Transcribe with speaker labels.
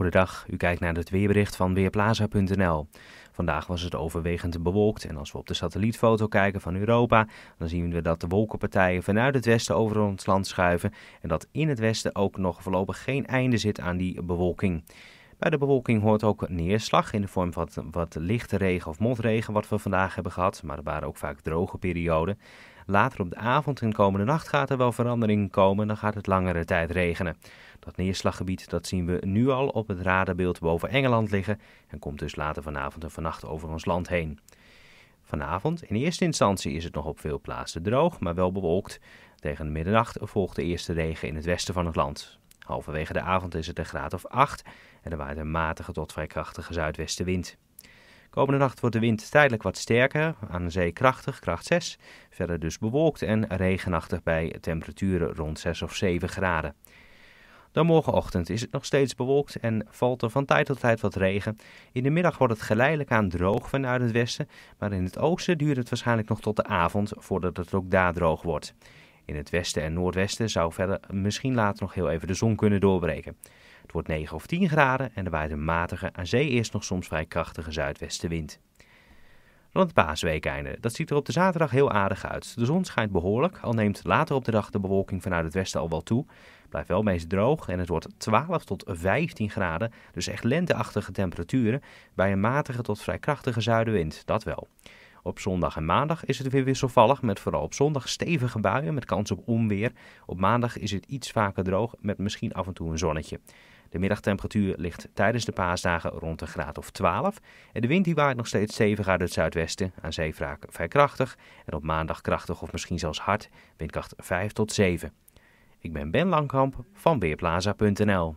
Speaker 1: Goedendag, u kijkt naar het weerbericht van Weerplaza.nl. Vandaag was het overwegend bewolkt en als we op de satellietfoto kijken van Europa, dan zien we dat de wolkenpartijen vanuit het westen over ons land schuiven en dat in het westen ook nog voorlopig geen einde zit aan die bewolking. Bij de bewolking hoort ook neerslag in de vorm van wat, lichte regen of motregen, wat we vandaag hebben gehad. Maar er waren ook vaak droge perioden. Later op de avond en komende nacht gaat er wel verandering komen. Dan gaat het langere tijd regenen. Dat neerslaggebied dat zien we nu al op het radarbeeld boven Engeland liggen. En komt dus later vanavond en vannacht over ons land heen. Vanavond in eerste instantie is het nog op veel plaatsen droog, maar wel bewolkt. Tegen middernacht volgt de eerste regen in het westen van het land. Halverwege de avond is het een graad of 8 en er waait een matige tot vrij krachtige zuidwestenwind. Komende nacht wordt de wind tijdelijk wat sterker, aan de zee krachtig, kracht 6. Verder dus bewolkt en regenachtig bij temperaturen rond 6 of 7 graden. Dan morgenochtend is het nog steeds bewolkt en valt er van tijd tot tijd wat regen. In de middag wordt het geleidelijk aan droog vanuit het westen, maar in het oosten duurt het waarschijnlijk nog tot de avond voordat het ook daar droog wordt. In het westen en noordwesten zou verder misschien later nog heel even de zon kunnen doorbreken. Het wordt 9 of 10 graden en er waait een matige, aan zee eerst nog soms vrij krachtige zuidwestenwind. Dan het paasweekeinde. Dat ziet er op de zaterdag heel aardig uit. De zon schijnt behoorlijk, al neemt later op de dag de bewolking vanuit het westen al wel toe. Blijft wel meest droog en het wordt 12 tot 15 graden, dus echt lenteachtige temperaturen, bij een matige tot vrij krachtige zuidenwind, dat wel. Op zondag en maandag is het weer wisselvallig, met vooral op zondag stevige buien met kans op onweer. Op maandag is het iets vaker droog, met misschien af en toe een zonnetje. De middagtemperatuur ligt tijdens de paasdagen rond een graad of 12. En de wind die waait nog steeds stevig uit het zuidwesten, aan zee vrij krachtig. En op maandag krachtig of misschien zelfs hard, windkracht 5 tot 7. Ik ben Ben Langkamp van Weerplaza.nl.